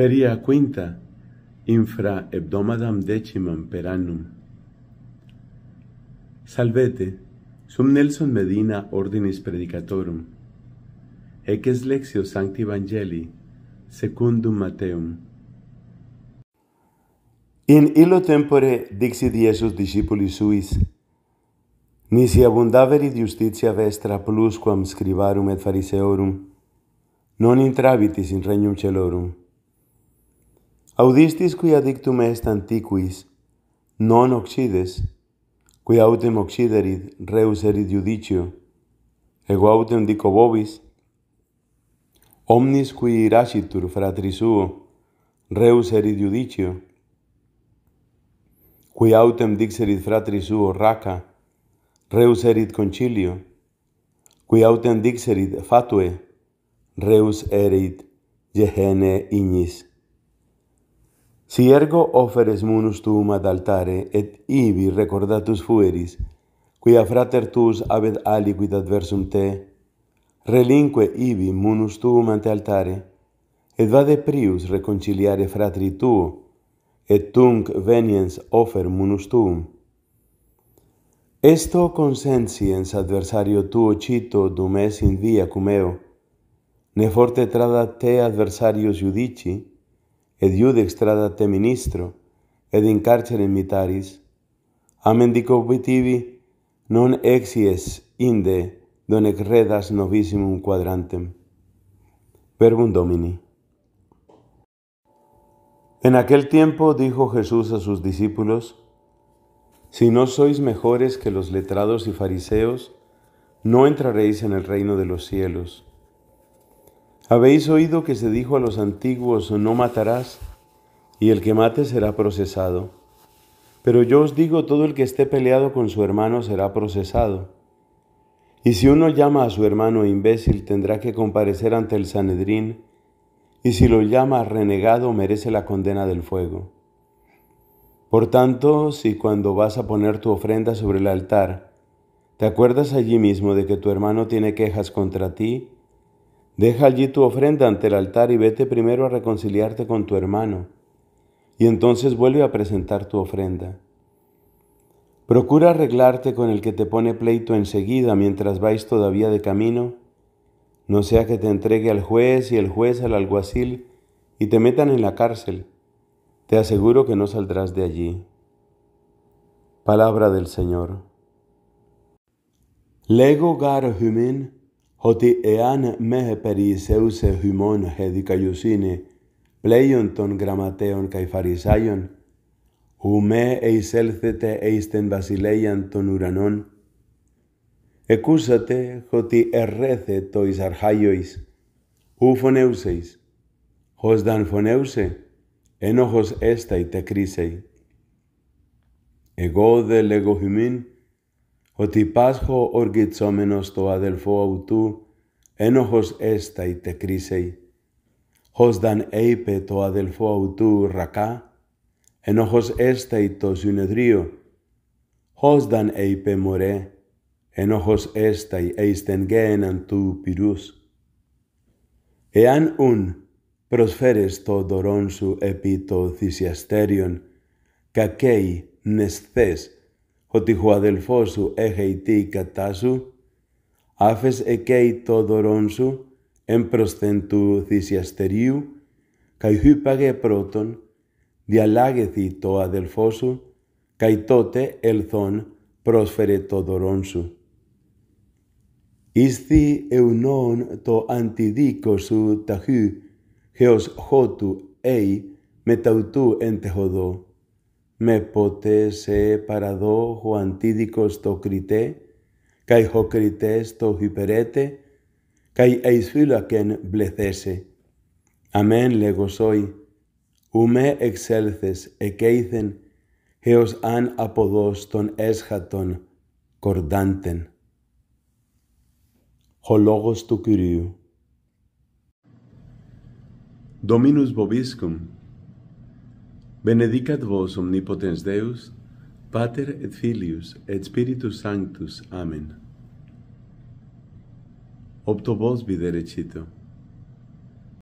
feria quinta infra hebdomadam decimam per annum. Salvete, sum Nelson Medina ordinis predicatorum, ec es lexio sancti evangelii, secundum Mateum. In illo tempore dixit Iesus discipuli suis, nisi abundaveri justitia vestra plusquam scribarum et fariseorum, non intravitis in regnum celorum. Audistis quia dictum est antiquis, non oxides, cui autem oxiderit, reus erit judicio. Ego autem dico bovis, omnis cui irasitur fratri suo, reus erit judicio. Cui autem dixerit fratri suo, raca, reus erit concilio. Cui autem dixerit fatue, reus erit jehene ignis. Si ergo offeres munus tuum ad altare, et ibi recordatus fueris, quia frater tuus abed aliquid adversum te, relinque ibi munus tuum ante altare, et vade prius reconciliare fratri tuo, et tunc veniens offer munus tuum. Esto consensiens adversario tuo cito dum es in via cum eo, ne forte trada te adversarios judici, ed extrada te ministro, ed in carcere mitaris, amen non exies inde donec redas novissimum quadrantem. Verbum Domini. En aquel tiempo dijo Jesús a sus discípulos, Si no sois mejores que los letrados y fariseos, no entraréis en el reino de los cielos. Habéis oído que se dijo a los antiguos, no matarás, y el que mate será procesado. Pero yo os digo, todo el que esté peleado con su hermano será procesado. Y si uno llama a su hermano imbécil, tendrá que comparecer ante el Sanedrín, y si lo llama renegado, merece la condena del fuego. Por tanto, si cuando vas a poner tu ofrenda sobre el altar, te acuerdas allí mismo de que tu hermano tiene quejas contra ti, Deja allí tu ofrenda ante el altar y vete primero a reconciliarte con tu hermano, y entonces vuelve a presentar tu ofrenda. Procura arreglarte con el que te pone pleito enseguida mientras vais todavía de camino, no sea que te entregue al juez y el juez al alguacil y te metan en la cárcel. Te aseguro que no saldrás de allí. Palabra del Señor. Lego gar hoti ean me periseuse hymon he dikaiosine pleion ton grammateon kai pharisaion hu me eis eis ten basileian ton uranon ekousate hoti errethe tois arhaiois hu foneuseis, hos dan phoneuse enojos esta estai te krisei ego de lego humin, ότι πάσχω οργιτσόμενος το αδελφό αυτού, ένοχος έστα τε κρίσεϊ. δαν έιπε το αδελφό αυτού ρακά, ένοχος έστα το συνεδρίο. δαν έιπε μωρέ, ένοχος έστα ειστεν γέναν του πυρούς. Εάν ουν προσφέρες το δωρόν σου επί το θυσιαστέριον, κακέι νεσθές ότι ο αδελφός σου τῇ κατά σου, άφες εκέι το δωρόν σου, εμπροσθεν του θυσιαστερίου, καὶ χυπαγε πρώτον, διαλάγεθη το αδελφό σου, καί τότε ελθόν πρόσφερε το δωρόν σου. Ίσθη ευνόν το αντιδίκο σου ταχύ, χεος χώτου έι μεταουτού εν τεχοδό με ποτέ σε παραδό αντίδικος το κριτέ, καί χοκριτές το υπερέτε, καί εις φύλακεν μπλεθέσε. Αμέν λεγοσόι, ούμε εξέλθες εκέιθεν, έως αν αποδός των έσχατων κορδάντεν. Ο λόγος του Κυρίου. Dominus Bobiscum, Benedicat vos omnipotens Deus, Pater et Filius et Spiritus Sanctus. Amen. Opto vos videre cito.